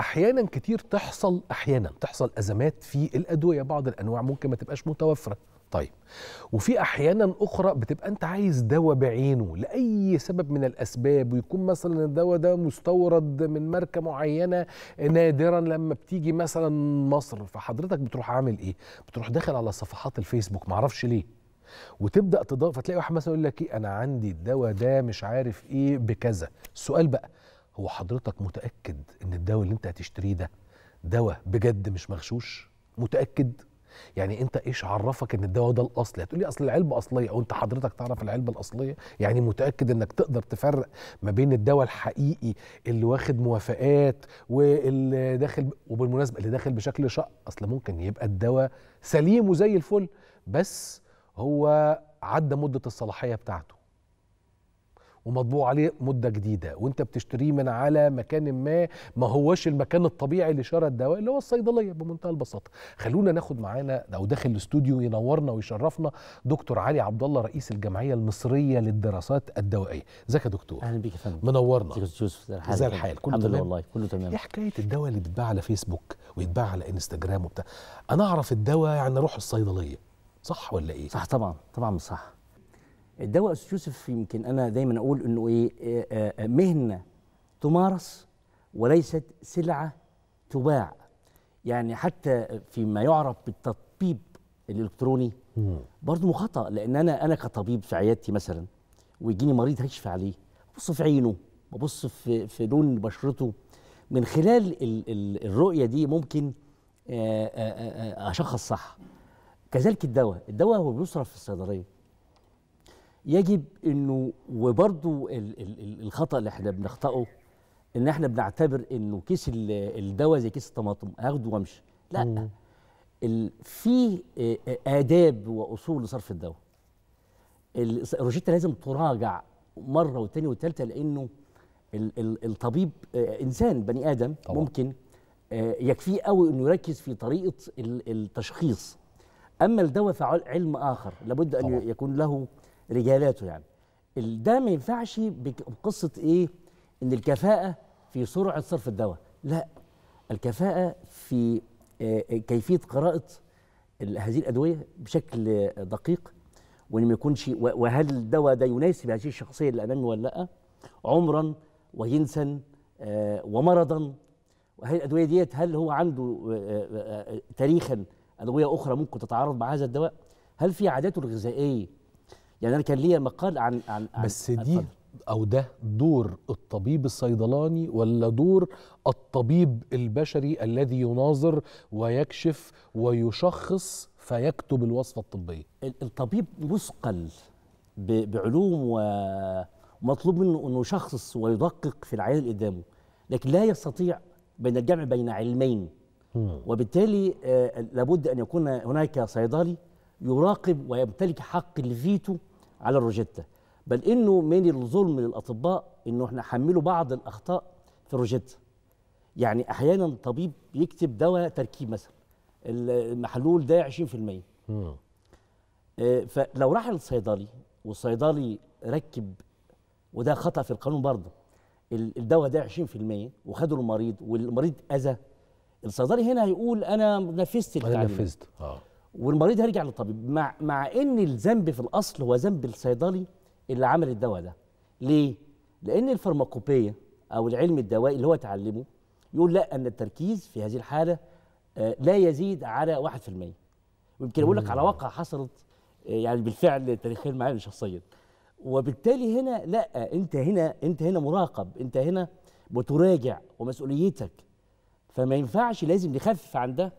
احيانا كتير تحصل احيانا تحصل ازمات في الادويه بعض الانواع ممكن ما تبقاش متوفره طيب وفي احيانا اخرى بتبقى انت عايز دواء بعينه لاي سبب من الاسباب ويكون مثلا الدواء ده مستورد من ماركه معينه نادرا لما بتيجي مثلا مصر فحضرتك بتروح عامل ايه بتروح داخل على صفحات الفيسبوك معرفش ليه وتبدا تضاف فتلاقي واحد مثلا يقول لك ايه انا عندي الدواء ده مش عارف ايه بكذا السؤال بقى هو حضرتك متاكد ان الدواء اللي انت هتشتريه ده دواء بجد مش مغشوش متاكد يعني انت ايش عرفك ان الدواء ده الاصلي هتقولي اصل العلبه اصليه او انت حضرتك تعرف العلبه الاصليه يعني متاكد انك تقدر تفرق ما بين الدواء الحقيقي اللي واخد موافقات واللي داخل وبالمناسبه اللي داخل بشكل شق اصل ممكن يبقى الدواء سليم وزي الفل بس هو عدى مده الصلاحيه بتاعته ومطبوع عليه مده جديده وانت بتشتريه من على مكان ما ما هوش المكان الطبيعي لشراء الدواء اللي هو الصيدليه بمنتهى البساطه خلونا ناخد معانا او داخل الاستوديو ينورنا ويشرفنا دكتور علي عبد الله رئيس الجمعيه المصريه للدراسات الدوائيه ازيك يا دكتور اهلا بيك يا فندم منورنا يوسف زي الحال كله تمام والله كله تمام ايه حكايه الدواء اللي بيتباع على فيسبوك ويتباع على انستجرام وبتاع انا اعرف الدواء يعني اروح الصيدليه صح ولا ايه صح طبعا طبعا صح الدواء استاذ يوسف يمكن انا دايما اقول انه إيه،, إيه،, إيه،, ايه مهنه تمارس وليست سلعه تباع يعني حتى فيما يعرف بالتطبيب الالكتروني برضه خطا لان انا انا كطبيب في عيادتي مثلا ويجيني مريض هشفى عليه ببص في عينه ببص في في لون بشرته من خلال ال ال الرؤيه دي ممكن آه، آه، آه، اشخص صح كذلك الدواء الدواء هو بيصرف في الصيدليه يجب انه وبرضو الخطا اللي احنا بنخطئه ان احنا بنعتبر انه كيس الدواء زي كيس الطماطم هاخده وامشي لا في آه، اداب واصول لصرف الدواء الروشته لازم تراجع مره والتانية والتالتة لانه الطبيب آه، انسان بني ادم طبعا. ممكن آه، يكفيه قوي انه يركز في طريقه التشخيص اما الدواء فعلم اخر لابد ان طبعا. يكون له رجالاته يعني ده ما ينفعش بقصه ايه ان الكفاءه في سرعه صرف الدواء لا الكفاءه في آه، آه، كيفيه قراءه هذه الادويه بشكل دقيق وان ما يكونش وهل الدواء ده يناسب هذه الشخصيه اللي امامي ولا لا عمرا وجنسا آه، ومرضا وهذه الادويه ديت هل هو عنده تاريخا ادويه اخرى ممكن تتعارض مع هذا الدواء هل في عاداته الغذائيه يعني انا كان ليا مقال عن عن, عن بس عن دي او ده دور الطبيب الصيدلاني ولا دور الطبيب البشري الذي يناظر ويكشف ويشخص فيكتب الوصفه الطبيه الطبيب مثقل بعلوم ومطلوب منه انه يشخص ويدقق في العيان اللي قدامه لكن لا يستطيع بين الجمع بين علمين وبالتالي آه، لابد ان يكون هناك صيدلي يراقب ويمتلك حق الفيتو على الروجيتا بل انه من الظلم للاطباء انه احنا حملوا بعض الاخطاء في الروجيتا يعني احيانا طبيب يكتب دواء تركيب مثلا المحلول ده 20% مم. آه، فلو راح للصيدلي والصيدلي ركب وده خطا في القانون برضه الدواء ده 20% وخده المريض والمريض اذى الصيدلي هنا هيقول انا نفذت التعليم انا نفذت اه والمريض هيرجع للطبيب مع مع ان الذنب في الاصل هو ذنب الصيدلي اللي عمل الدواء ده ليه لان الفارماكوبيا او العلم الدوائي اللي هو اتعلمه يقول لا ان التركيز في هذه الحاله آه، لا يزيد على 1% ويمكن اقول لك على واقع حصلت آه، يعني بالفعل تاريخيا معايا شخصيا وبالتالي هنا لا انت هنا انت هنا مراقب انت هنا بتراجع ومسؤوليتك فما ينفعش لازم نخفف عن ده